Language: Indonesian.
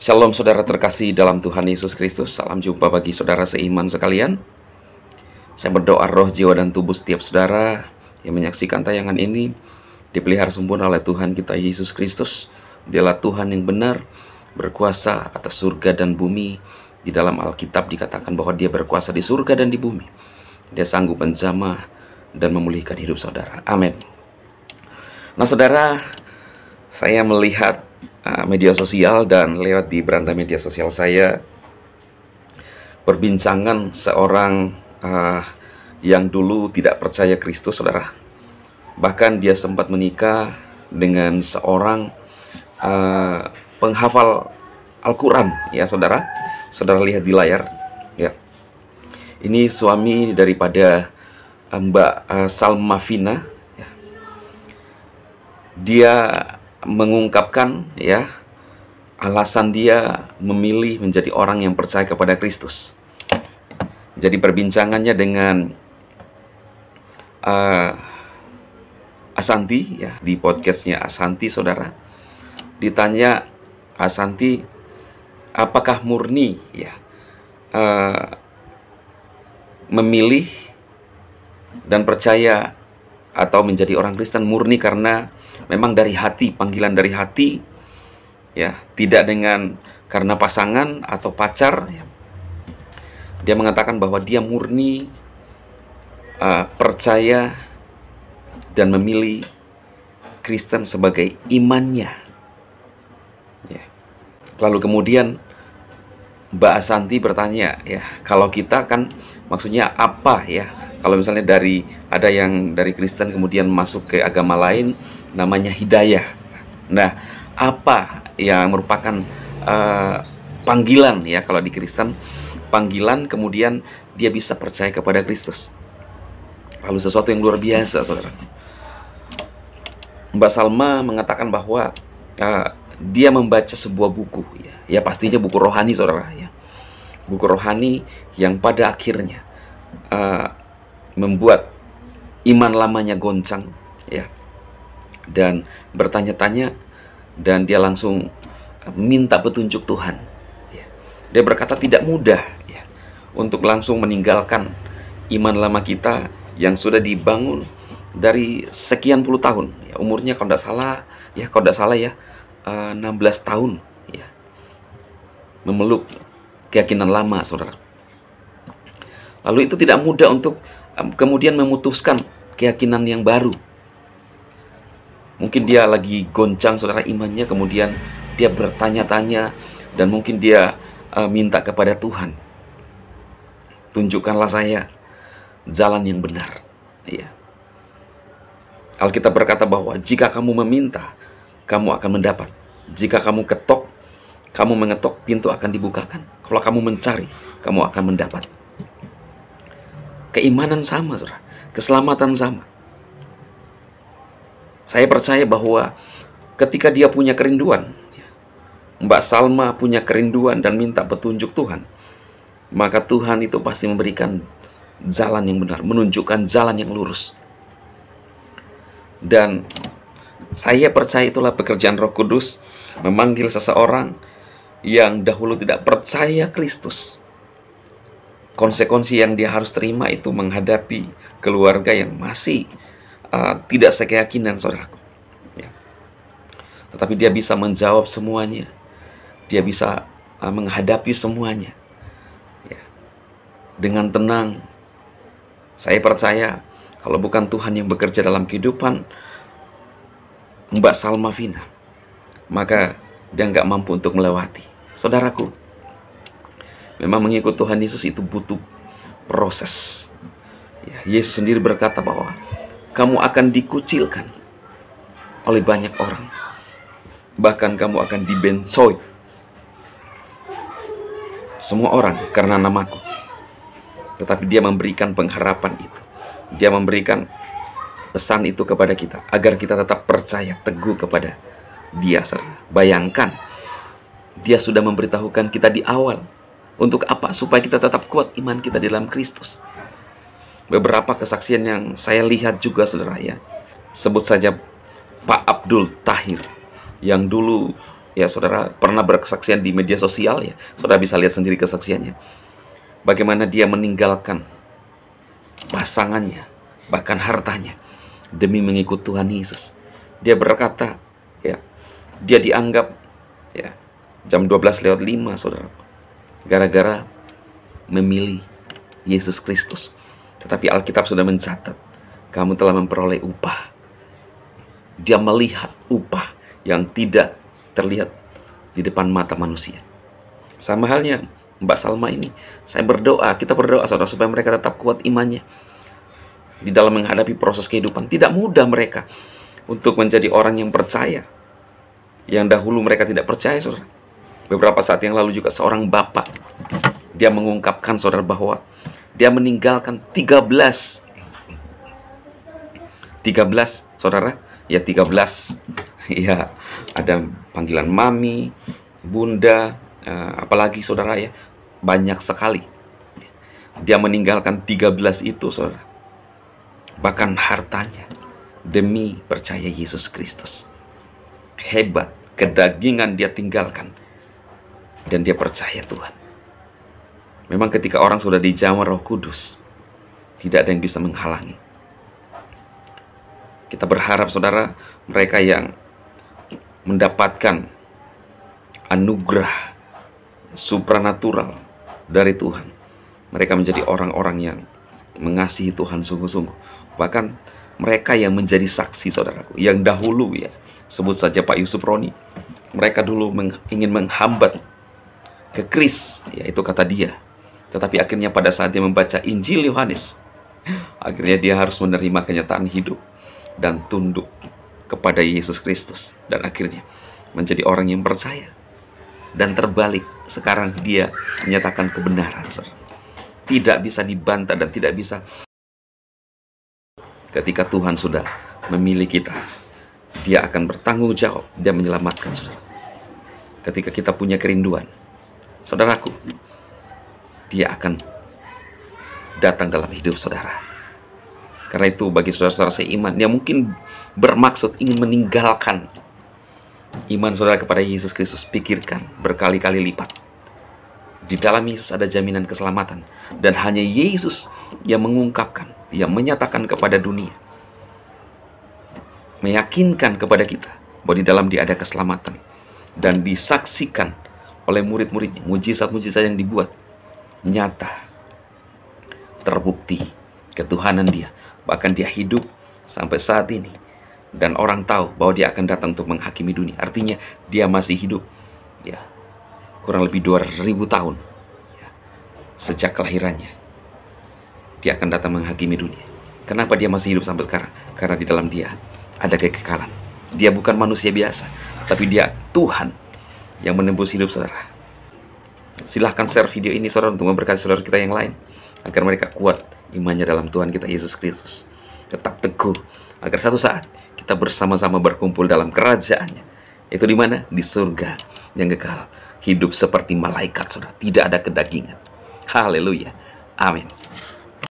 Shalom saudara terkasih dalam Tuhan Yesus Kristus. Salam jumpa bagi saudara seiman sekalian. Saya berdoa roh, jiwa, dan tubuh setiap saudara yang menyaksikan tayangan ini dipelihara sempurna oleh Tuhan kita Yesus Kristus. Dialah Tuhan yang benar, berkuasa atas surga dan bumi. Di dalam Alkitab dikatakan bahwa dia berkuasa di surga dan di bumi. Dia sanggup menjamah dan memulihkan hidup saudara. Amin. Nah saudara, saya melihat Eh, media sosial dan lewat di beranda media sosial saya perbincangan seorang uh, yang dulu tidak percaya Kristus, saudara. Bahkan dia sempat menikah dengan seorang uh, penghafal Al-Quran, ya saudara. Saudara lihat di layar, ya. Ini suami daripada Mbak uh, Salma Fina. Ya. Dia mengungkapkan ya alasan dia memilih menjadi orang yang percaya kepada Kristus. Jadi perbincangannya dengan uh, Asanti ya di podcastnya Asanti saudara ditanya Asanti apakah murni ya uh, memilih dan percaya atau menjadi orang Kristen murni karena memang dari hati, panggilan dari hati ya, tidak dengan karena pasangan atau pacar ya. Dia mengatakan bahwa dia murni uh, percaya dan memilih Kristen sebagai imannya. Ya. Lalu kemudian Mbak Asanti bertanya, ya, kalau kita kan maksudnya apa ya? Kalau misalnya dari ada yang dari Kristen kemudian masuk ke agama lain namanya hidayah. Nah, apa yang merupakan uh, panggilan ya kalau di Kristen panggilan kemudian dia bisa percaya kepada Kristus. Lalu sesuatu yang luar biasa, Saudara. Mbak Salma mengatakan bahwa uh, dia membaca sebuah buku ya. Ya pastinya buku rohani Saudara ya. Buku rohani yang pada akhirnya uh, membuat iman lamanya goncang ya dan bertanya-tanya dan dia langsung eh, minta petunjuk Tuhan ya. dia berkata tidak mudah ya, untuk langsung meninggalkan iman lama kita yang sudah dibangun dari sekian puluh tahun ya, umurnya kalau tidak salah ya kalau tidak salah ya 16 eh, tahun ya memeluk keyakinan lama saudara lalu itu tidak mudah untuk kemudian memutuskan keyakinan yang baru. Mungkin dia lagi goncang saudara imannya, kemudian dia bertanya-tanya dan mungkin dia uh, minta kepada Tuhan, tunjukkanlah saya jalan yang benar. Ya. Alkitab berkata bahwa jika kamu meminta, kamu akan mendapat. Jika kamu ketok, kamu mengetok pintu akan dibukakan. Kalau kamu mencari, kamu akan mendapat. Keimanan sama, saudara. Keselamatan sama. Saya percaya bahwa ketika dia punya kerinduan, Mbak Salma punya kerinduan dan minta petunjuk Tuhan, maka Tuhan itu pasti memberikan jalan yang benar, menunjukkan jalan yang lurus. Dan saya percaya itulah pekerjaan Roh Kudus memanggil seseorang yang dahulu tidak percaya Kristus konsekuensi yang dia harus terima itu menghadapi keluarga yang masih uh, tidak sekeyakinan saudaraku. Ya. Tetapi dia bisa menjawab semuanya. Dia bisa uh, menghadapi semuanya. Ya. Dengan tenang. Saya percaya kalau bukan Tuhan yang bekerja dalam kehidupan Mbak Salma Vina, maka dia nggak mampu untuk melewati. Saudaraku, Memang mengikut Tuhan Yesus itu butuh proses. Ya, Yesus sendiri berkata bahwa kamu akan dikucilkan oleh banyak orang. Bahkan kamu akan dibensoi semua orang karena namaku. Tetapi dia memberikan pengharapan itu. Dia memberikan pesan itu kepada kita agar kita tetap percaya teguh kepada dia bayangkan dia sudah memberitahukan kita di awal untuk apa? Supaya kita tetap kuat iman kita di dalam Kristus. Beberapa kesaksian yang saya lihat juga saudara ya. Sebut saja Pak Abdul Tahir yang dulu ya saudara pernah berkesaksian di media sosial ya. Saudara bisa lihat sendiri kesaksiannya. Bagaimana dia meninggalkan pasangannya, bahkan hartanya demi mengikut Tuhan Yesus. Dia berkata, ya, dia dianggap ya jam 12 lewat 5 saudara gara-gara memilih Yesus Kristus. Tetapi Alkitab sudah mencatat, kamu telah memperoleh upah. Dia melihat upah yang tidak terlihat di depan mata manusia. Sama halnya Mbak Salma ini, saya berdoa, kita berdoa saudara supaya mereka tetap kuat imannya di dalam menghadapi proses kehidupan. Tidak mudah mereka untuk menjadi orang yang percaya. Yang dahulu mereka tidak percaya, saudara Beberapa saat yang lalu juga seorang bapak dia mengungkapkan saudara bahwa dia meninggalkan 13 13 saudara ya 13 ya ada panggilan mami bunda eh, apalagi saudara ya banyak sekali dia meninggalkan 13 itu saudara bahkan hartanya demi percaya Yesus Kristus hebat kedagingan dia tinggalkan dan dia percaya Tuhan. Memang ketika orang sudah dijamah Roh Kudus, tidak ada yang bisa menghalangi. Kita berharap saudara mereka yang mendapatkan anugerah supranatural dari Tuhan. Mereka menjadi orang-orang yang mengasihi Tuhan sungguh-sungguh. Bahkan mereka yang menjadi saksi saudaraku, yang dahulu ya, sebut saja Pak Yusuf Roni. Mereka dulu ingin menghambat ke Kris, yaitu kata dia. Tetapi akhirnya pada saat dia membaca Injil Yohanes, akhirnya dia harus menerima kenyataan hidup dan tunduk kepada Yesus Kristus dan akhirnya menjadi orang yang percaya. Dan terbalik, sekarang dia menyatakan kebenaran. Tidak bisa dibantah dan tidak bisa ketika Tuhan sudah memilih kita. Dia akan bertanggung jawab, dia menyelamatkan saudara. Ketika kita punya kerinduan, saudaraku, dia akan datang dalam hidup saudara. Karena itu bagi saudara-saudara seiman yang mungkin bermaksud ingin meninggalkan iman saudara kepada Yesus Kristus, pikirkan berkali-kali lipat. Di dalam Yesus ada jaminan keselamatan dan hanya Yesus yang mengungkapkan, yang menyatakan kepada dunia, meyakinkan kepada kita bahwa di dalam dia ada keselamatan dan disaksikan oleh murid-muridnya. Mujizat-mujizat yang dibuat nyata, terbukti ketuhanan dia. Bahkan dia hidup sampai saat ini. Dan orang tahu bahwa dia akan datang untuk menghakimi dunia. Artinya dia masih hidup ya kurang lebih 2000 tahun ya, sejak kelahirannya. Dia akan datang menghakimi dunia. Kenapa dia masih hidup sampai sekarang? Karena di dalam dia ada kekekalan. Dia bukan manusia biasa, tapi dia Tuhan yang menembus hidup saudara. Silahkan share video ini saudara untuk memberkati saudara kita yang lain agar mereka kuat imannya dalam Tuhan kita Yesus Kristus. Tetap teguh agar satu saat kita bersama-sama berkumpul dalam kerajaannya. Itu di mana? Di surga yang kekal. Hidup seperti malaikat saudara, tidak ada kedagingan. Haleluya. Amin.